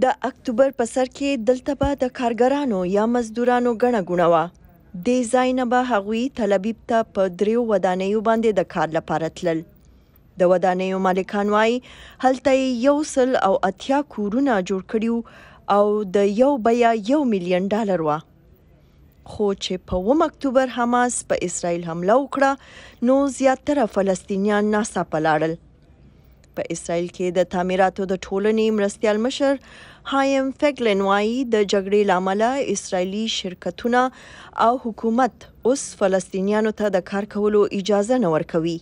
د اکتوبر په سر کې دلته به د کارګرانو یا مزدورانو غنه غونوا د زاینه به هغوی طلبيب ته په دریو ودانیو باندې د کار لپاره تلل د ودانیو مالکان وای هلته یو سل او اتیا کورونه جوړ کړیو او د یو بیا یو میلیون ډالر و خو چې په 1 اکتوبر حماس په اسرائیل حمله وکړه نو زیاتره فلسطینیان ناسا پلاړل په اسرایل کې د تعمیراتو د ټولنې مرستيال مشر هایم فګلن وایي د جګړې لامل اسرایلی شرکتونه او حکومت اوس فلسطینیانو ته د کار کولو اجازه نه ورکوي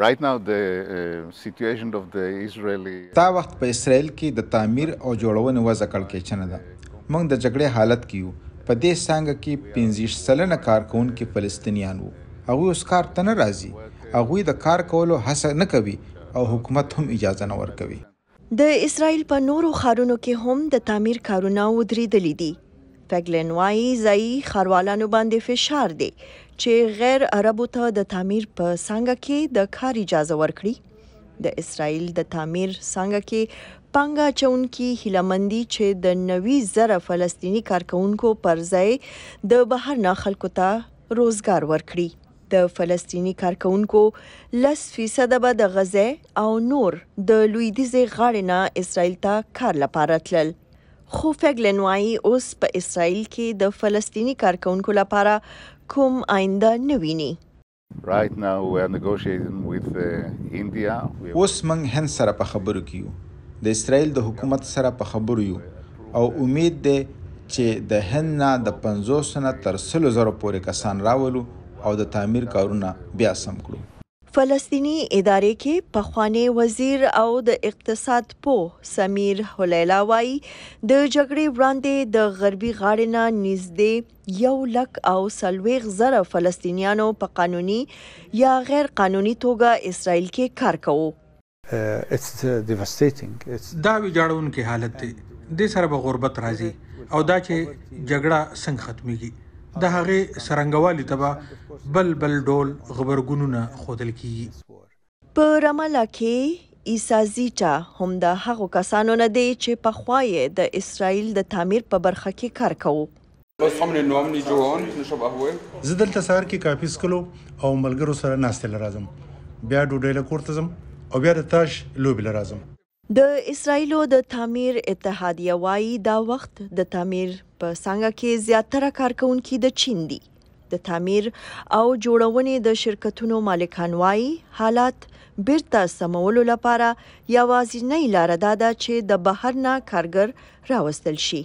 Right now the uh, situation of the Israeli دا وخت په اسرایل کې د تعمیر او جوړونې وځ کړکې چنه ده موږ د جګړې حالت کې یو په دې څنګه کې 15 سلنه کارکون کې فلسطینیان وو هغه اوس کار ته نه راځي هغه د کار کولو هڅه نه کوي او حکومت هم اجازه نه ورکوي د اسرایل په نورو خارونو کې هم د تعمیر کارونه ودرېدل دي فګلن وايي ځای خاروالانو باندې فشار دی چې غیر عربو ته د تعمیر په څنګه کې د کار اجازه ورکړي د اسرایل د تعمیر څنګه کې پنګا چونکي هلمندي چې د نوي زره فلسطینی کارکونکو پر ځای د بهر نه خلکو ته روزګار ورکړي د فلسطینی کارکونکو 10% به د غزه او نور د لویدیزي غاړې نه اسرائیل ته کار لپاره تلل خو فګلن وايي اوس په اسرائیل کې د فلسطینی کارکونکو لپاره کوم آینده نویني Right now we are negotiating with uh, India. اوس موږ هند سره په خبرو کیو د اسرائیل د حکومت سره په خبرو یو او امید ده چې د هند نه د 500 نه تر 300 زره پورې کسان راولو او د تعمیر کارونه بیا سم کړو فلسطینی ادارې کې پخوانی وزیر او د اقتصاد پو سمیر حلیلا وای د جګړې وړاندې د غربي غاړې نه نږدې یو لک او سلويغ زره فلسطینیانو په قانوني یا غیر قانوني توګه اسرائیل کې کار کوي اټس ډیوستیټینګ اټس دا ویجاړون کې حالت دی د سره به غربت راځي او دا چې جګړه څنګه ختميږي د هغه سرنګوالي ته به بل بل ډول خبرګونونه خودل کیږي په رمالا کې عیسی زیټا هم د هغو کسانو نه دی چې په خوای د اسرایل د تعمیر په برخه کې کار کوي بس هم نن نوم نه جوړون نشو قهوه زه دلته سهار کې کافي سکلو او ملګرو سره ناستل راځم بیا ډوډۍ له کورته ځم او بیا د تاش لوبي له راځم د اسرایلو د تعمیر اتحادیه وایي دا وخت د تعمیر په څنګه کې زیاتره کارکونکو د چین دي د تعمیر او جوړونې د شرکتونو مالکان وایي حالات بیرته سمولو لپاره یوازینۍ لار ده چې د بهر نه کارګر راوستل شي